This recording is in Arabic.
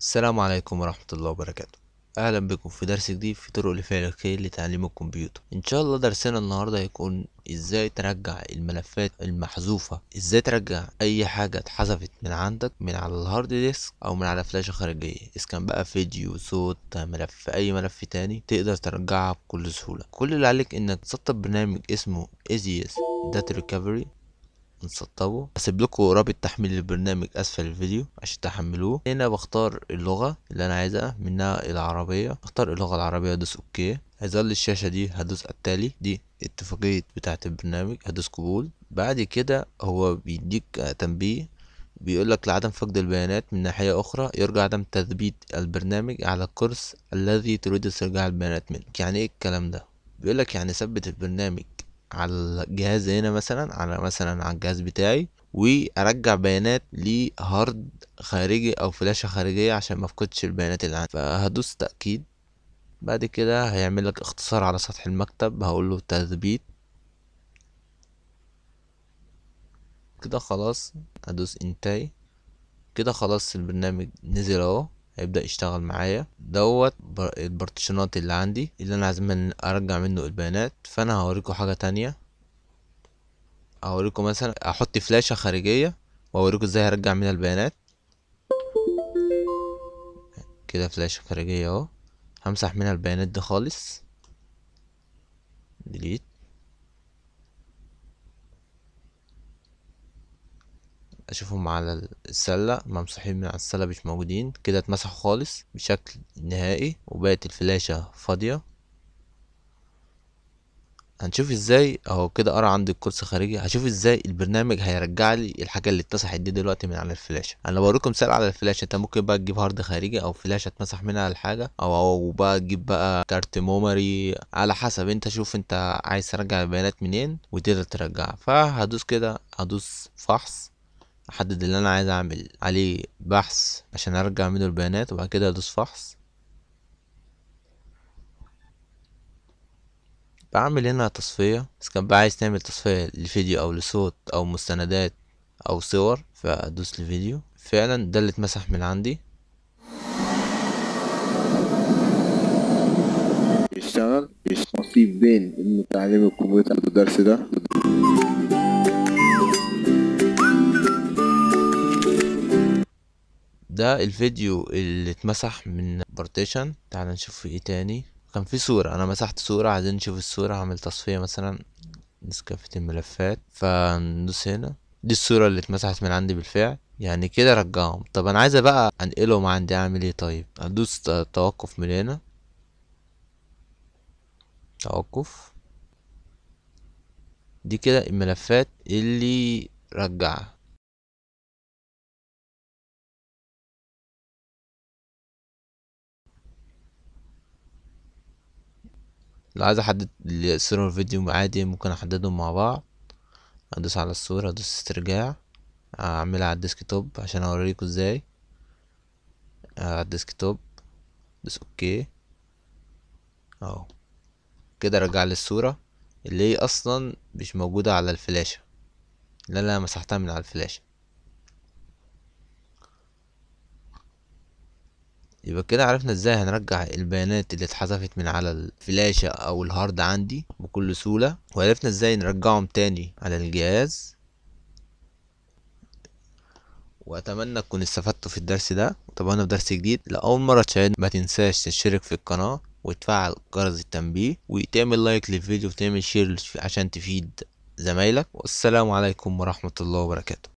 السلام عليكم ورحمة الله وبركاته اهلا بكم في درس جديد في طرق الخير لتعليم الكمبيوتر ان شاء الله درسنا النهاردة هيكون ازاي ترجع الملفات المحذوفة ازاي ترجع اي حاجة اتحذفت من عندك من على الهارد ديسك او من على فلاشة خارجية اذا كان بقى فيديو صوت ملف اي ملف تاني تقدر ترجعها بكل سهولة كل اللي عليك انك تسطب برنامج اسمه ايزيس داتا ريكفري نسطبه هسيب لكم رابط تحميل البرنامج اسفل الفيديو عشان تحملوه هنا بختار اللغه اللي انا عايزها منها العربيه اختار اللغه العربيه دوس اوكي هيظل الشاشه دي هدوس التالي دي اتفاقيه بتاعه البرنامج هدوس قبول بعد كده هو بيديك تنبيه بيقولك لعدم فقد البيانات من ناحية أخرى يرجى عدم تثبيت البرنامج على الكورس الذي تريد استرجاع البيانات منه يعني إيه الكلام ده بيقولك يعني ثبت البرنامج على الجهاز هنا مثلا على مثلا على الجهاز بتاعي وارجع بيانات لهارد خارجي او فلاشة خارجية عشان ما افقدش البيانات اللي عندي فهدوس تأكيد بعد كده هيعمل لك اختصار على سطح المكتب هقول له تثبيت كده خلاص ادوس انتهي كده خلاص البرنامج نزل اهو هيبدأ يشتغل معايا دوت البارتيشنات اللي عندي اللي انا عايز من ارجع منه البيانات فانا هوريكم حاجة تانية هوريكم مثلا احط فلاشة خارجية واوريكم ازاي هرجع منها البيانات كده فلاشة خارجية اهو همسح منها البيانات دي خالص ديليت اشوفهم على السله ممسوحين من على السله مش موجودين كده اتمسحوا خالص بشكل نهائي وبقت الفلاشه فاضيه هنشوف ازاي اهو كده قرا عندي الكرسي خارجي هشوف ازاي البرنامج هيرجع لي الحاجه اللي اتمسحت دي دلوقتي من على الفلاشه انا بوريكم مثال على الفلاشه انت ممكن بقى تجيب هارد خارجي او فلاشه اتمسح منها الحاجه او او بقى تجيب بقى كارت ميموري على حسب انت شوف انت عايز ترجع البيانات منين وتقدر ترجعها فهدوس كده هدوس فحص احدد اللي انا عايز اعمل عليه بحث عشان ارجع منه البيانات وبعد كده ادوس فحص بعمل هنا تصفية بس كان بقى عايز تعمل تصفية لفيديو او لصوت او مستندات او صور فادوس لفيديو فعلا ده اللي اتمسح من عندي يشتغل مش نصيب بين ان تعليم الكمبيوتر الدرس ده ده الفيديو اللي اتمسح من بارتيشن تعال نشوف في ايه تاني كان في صورة انا مسحت صورة عايزين نشوف الصورة هعمل تصفية مثلا نسكافة الملفات فندوس هنا دي الصورة اللي اتمسحت من عندي بالفعل يعني كده رجعهم طب انا عايزة بقى انقلهم عندي اعمل ايه طيب ادوس توقف من هنا توقف دي كده الملفات اللي رجعها لو عايز احدد الصورة والفيديو عادي ممكن احددهم مع بعض ادوس على الصورة ادوس استرجاع اعملها على الديسك توب عشان اوريكم ازاي آه، على الديسك توب ادوس اوكي اهو كده رجع لي الصورة اللي هي اصلا مش موجودة على الفلاشة اللي انا مسحتها من على الفلاشة يبقى كده عرفنا ازاي هنرجع البيانات اللي اتحذفت من على الفلاشة او الهارد عندي بكل سهولة وعرفنا ازاي نرجعهم تاني على الجهاز واتمنى تكونوا استفدتوا في الدرس ده وتابعونا في درس جديد لاول مرة تشاهد ما تنساش تشترك في القناة وتفعل جرس التنبيه وتعمل لايك للفيديو وتعمل شير عشان تفيد زمايلك والسلام عليكم ورحمة الله وبركاته